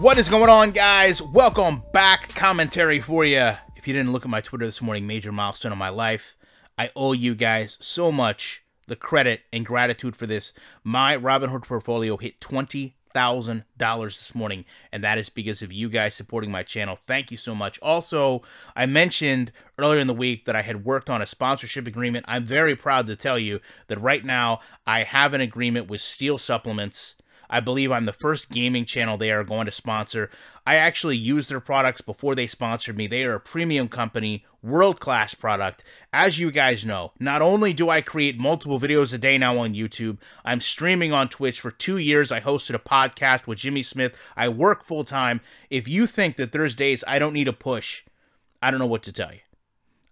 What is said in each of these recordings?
What is going on, guys? Welcome back. Commentary for you. If you didn't look at my Twitter this morning, major milestone of my life. I owe you guys so much the credit and gratitude for this. My Robinhood portfolio hit twenty thousand dollars this morning, and that is because of you guys supporting my channel. Thank you so much. Also, I mentioned earlier in the week that I had worked on a sponsorship agreement. I'm very proud to tell you that right now I have an agreement with Steel Supplements I believe I'm the first gaming channel they are going to sponsor. I actually used their products before they sponsored me. They are a premium company, world-class product. As you guys know, not only do I create multiple videos a day now on YouTube, I'm streaming on Twitch for two years. I hosted a podcast with Jimmy Smith. I work full-time. If you think that there's days I don't need a push, I don't know what to tell you.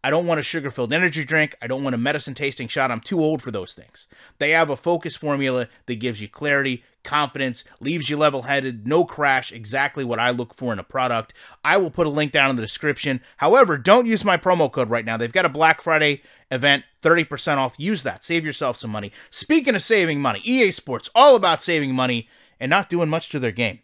I don't want a sugar filled energy drink. I don't want a medicine tasting shot. I'm too old for those things. They have a focus formula that gives you clarity, confidence, leaves you level headed, no crash, exactly what I look for in a product. I will put a link down in the description. However, don't use my promo code right now. They've got a Black Friday event, 30% off. Use that. Save yourself some money. Speaking of saving money, EA Sports, all about saving money and not doing much to their game.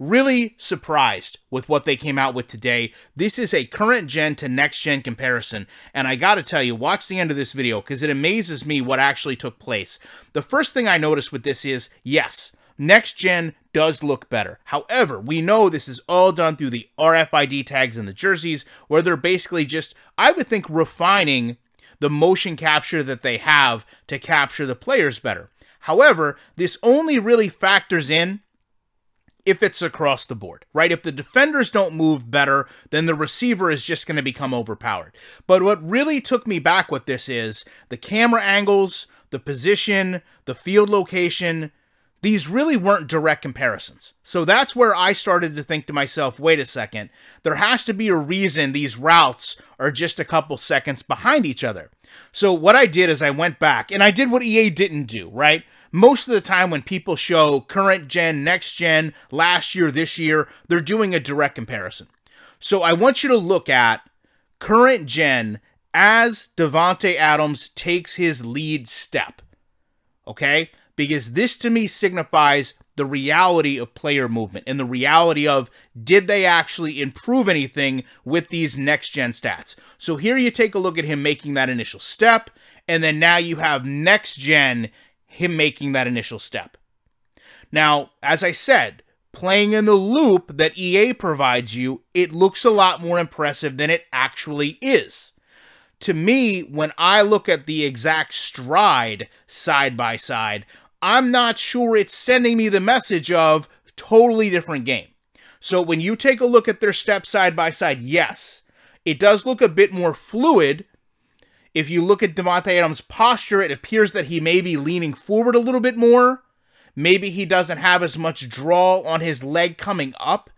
Really surprised with what they came out with today. This is a current gen to next gen comparison, and I gotta tell you, watch the end of this video because it amazes me what actually took place. The first thing I noticed with this is yes, Next gen does look better. However, we know this is all done through the RFID tags in the jerseys, where they're basically just, I would think, refining the motion capture that they have to capture the players better. However, this only really factors in if it's across the board, right? If the defenders don't move better, then the receiver is just going to become overpowered. But what really took me back with this is the camera angles, the position, the field location, these really weren't direct comparisons. So that's where I started to think to myself, wait a second, there has to be a reason these routes are just a couple seconds behind each other. So what I did is I went back and I did what EA didn't do, right? Most of the time when people show current gen, next gen, last year, this year, they're doing a direct comparison. So I want you to look at current gen as Devonte Adams takes his lead step. Okay? because this to me signifies the reality of player movement and the reality of did they actually improve anything with these next gen stats. So here you take a look at him making that initial step, and then now you have next gen him making that initial step. Now, as I said, playing in the loop that EA provides you, it looks a lot more impressive than it actually is. To me, when I look at the exact stride side by side, I'm not sure it's sending me the message of totally different game. So when you take a look at their steps side by side, yes, it does look a bit more fluid. If you look at Devontae Adams' posture, it appears that he may be leaning forward a little bit more. Maybe he doesn't have as much draw on his leg coming up.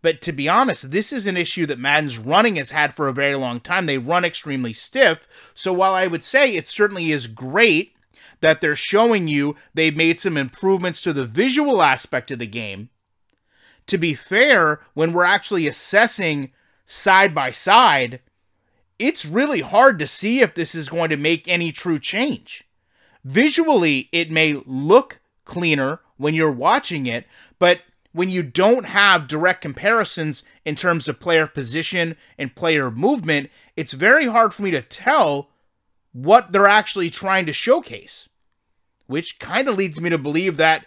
But to be honest, this is an issue that Madden's running has had for a very long time. They run extremely stiff. So while I would say it certainly is great that they're showing you they've made some improvements to the visual aspect of the game. To be fair, when we're actually assessing side by side, it's really hard to see if this is going to make any true change. Visually, it may look cleaner when you're watching it, but when you don't have direct comparisons in terms of player position and player movement, it's very hard for me to tell what they're actually trying to showcase, which kind of leads me to believe that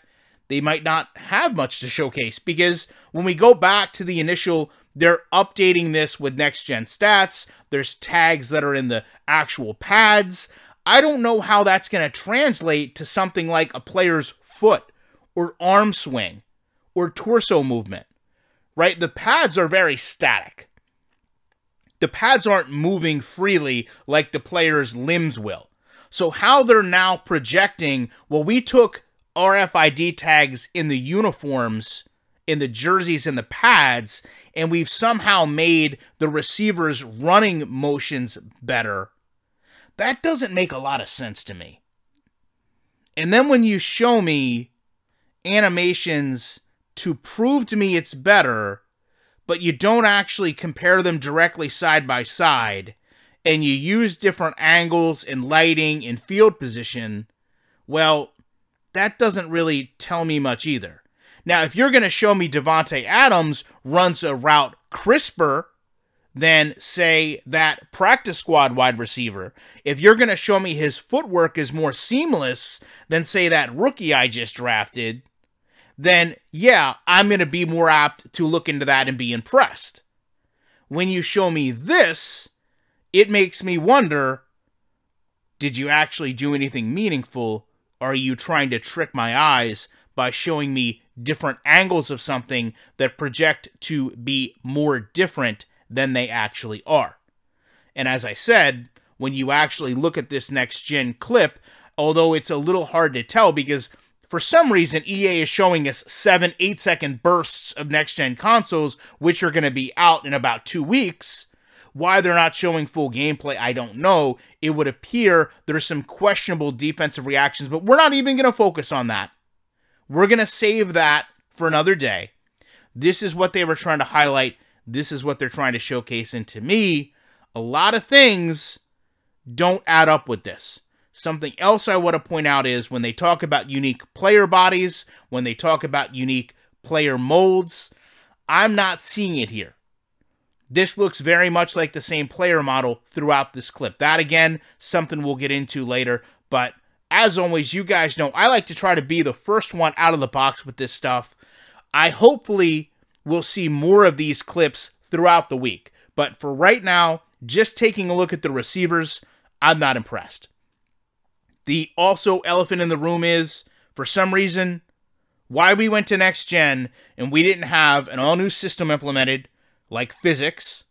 they might not have much to showcase because when we go back to the initial, they're updating this with next gen stats, there's tags that are in the actual pads. I don't know how that's going to translate to something like a player's foot or arm swing or torso movement, right? The pads are very static the pads aren't moving freely like the player's limbs will. So how they're now projecting, well, we took RFID tags in the uniforms, in the jerseys, in the pads, and we've somehow made the receiver's running motions better. That doesn't make a lot of sense to me. And then when you show me animations to prove to me it's better, but you don't actually compare them directly side by side, and you use different angles and lighting and field position, well, that doesn't really tell me much either. Now, if you're going to show me Devonte Adams runs a route crisper than say that practice squad wide receiver, if you're going to show me his footwork is more seamless than say that rookie I just drafted, then yeah, I'm going to be more apt to look into that and be impressed. When you show me this, it makes me wonder did you actually do anything meaningful? or Are you trying to trick my eyes by showing me different angles of something that project to be more different than they actually are? And as I said, when you actually look at this next gen clip, although it's a little hard to tell because for some reason, EA is showing us seven, eight second bursts of next gen consoles, which are going to be out in about two weeks. Why they're not showing full gameplay, I don't know. It would appear there's some questionable defensive reactions, but we're not even going to focus on that. We're going to save that for another day. This is what they were trying to highlight. This is what they're trying to showcase. And to me, a lot of things don't add up with this. Something else I want to point out is when they talk about unique player bodies, when they talk about unique player molds, I'm not seeing it here. This looks very much like the same player model throughout this clip. That, again, something we'll get into later. But as always, you guys know I like to try to be the first one out of the box with this stuff. I hopefully will see more of these clips throughout the week. But for right now, just taking a look at the receivers, I'm not impressed the also elephant in the room is for some reason why we went to next gen and we didn't have an all new system implemented like physics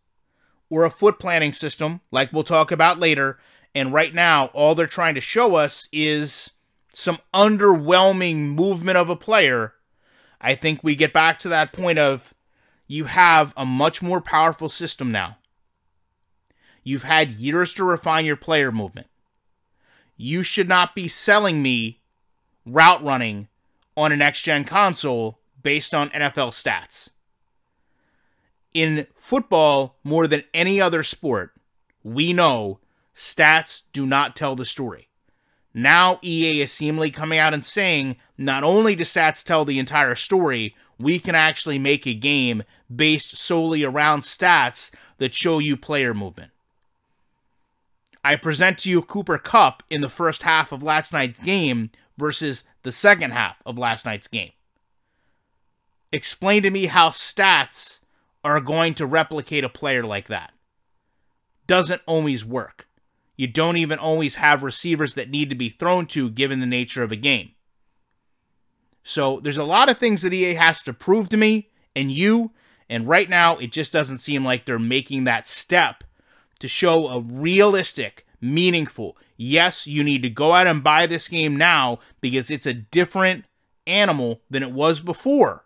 or a foot planning system like we'll talk about later. And right now, all they're trying to show us is some underwhelming movement of a player. I think we get back to that point of you have a much more powerful system now. You've had years to refine your player movement you should not be selling me route running on a next gen console based on NFL stats. In football, more than any other sport, we know stats do not tell the story. Now EA is seemingly coming out and saying, not only do stats tell the entire story, we can actually make a game based solely around stats that show you player movement. I present to you Cooper Cup in the first half of last night's game versus the second half of last night's game. Explain to me how stats are going to replicate a player like that. Doesn't always work. You don't even always have receivers that need to be thrown to given the nature of a game. So there's a lot of things that EA has to prove to me and you, and right now it just doesn't seem like they're making that step to show a realistic, meaningful, yes, you need to go out and buy this game now because it's a different animal than it was before.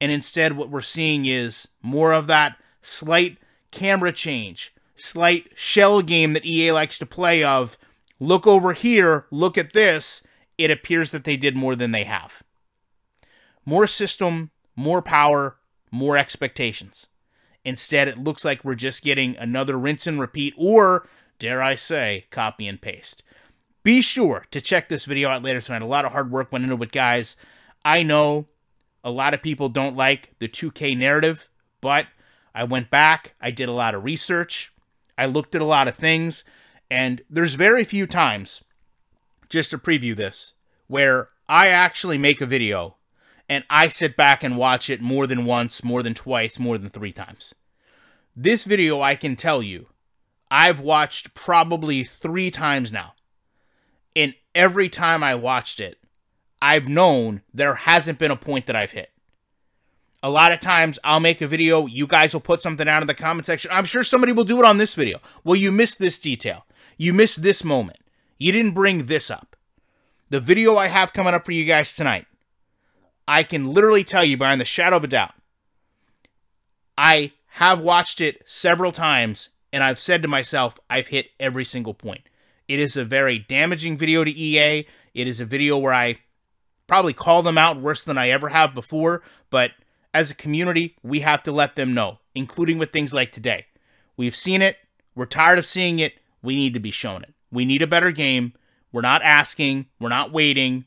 And instead, what we're seeing is more of that slight camera change, slight shell game that EA likes to play of, look over here, look at this. It appears that they did more than they have. More system, more power, more expectations. Instead, it looks like we're just getting another rinse and repeat, or dare I say, copy and paste. Be sure to check this video out later tonight. A lot of hard work went into it, guys. I know a lot of people don't like the 2K narrative, but I went back, I did a lot of research, I looked at a lot of things, and there's very few times, just to preview this, where I actually make a video and I sit back and watch it more than once, more than twice, more than three times. This video, I can tell you, I've watched probably three times now. And every time I watched it, I've known there hasn't been a point that I've hit. A lot of times I'll make a video, you guys will put something out in the comment section. I'm sure somebody will do it on this video. Well, you missed this detail. You missed this moment. You didn't bring this up. The video I have coming up for you guys tonight I can literally tell you behind the shadow of a doubt. I have watched it several times and I've said to myself, I've hit every single point. It is a very damaging video to EA. It is a video where I probably call them out worse than I ever have before, but as a community, we have to let them know, including with things like today. We've seen it. We're tired of seeing it. We need to be shown it. We need a better game. We're not asking. We're not waiting.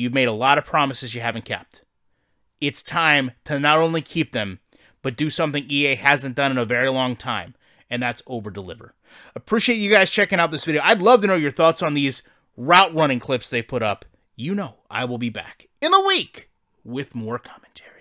You've made a lot of promises you haven't kept. It's time to not only keep them, but do something EA hasn't done in a very long time, and that's over deliver. Appreciate you guys checking out this video. I'd love to know your thoughts on these route running clips they put up. You know, I will be back in the week with more commentary.